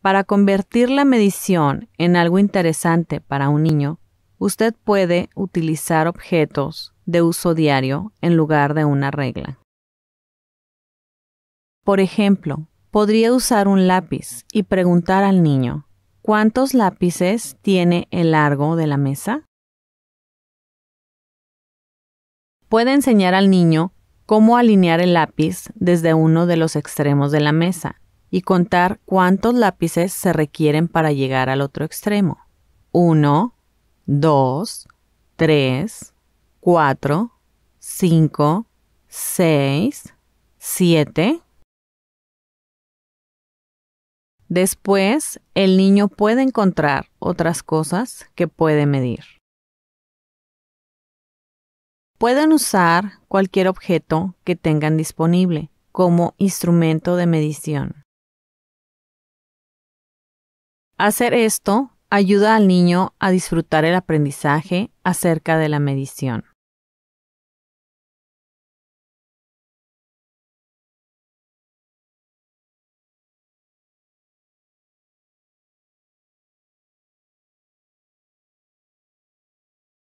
Para convertir la medición en algo interesante para un niño, usted puede utilizar objetos de uso diario en lugar de una regla. Por ejemplo, podría usar un lápiz y preguntar al niño, ¿cuántos lápices tiene el largo de la mesa? Puede enseñar al niño cómo alinear el lápiz desde uno de los extremos de la mesa y contar cuántos lápices se requieren para llegar al otro extremo. 1, 2, 3, 4, 5, 6, 7. Después, el niño puede encontrar otras cosas que puede medir. Pueden usar cualquier objeto que tengan disponible como instrumento de medición. Hacer esto ayuda al niño a disfrutar el aprendizaje acerca de la medición.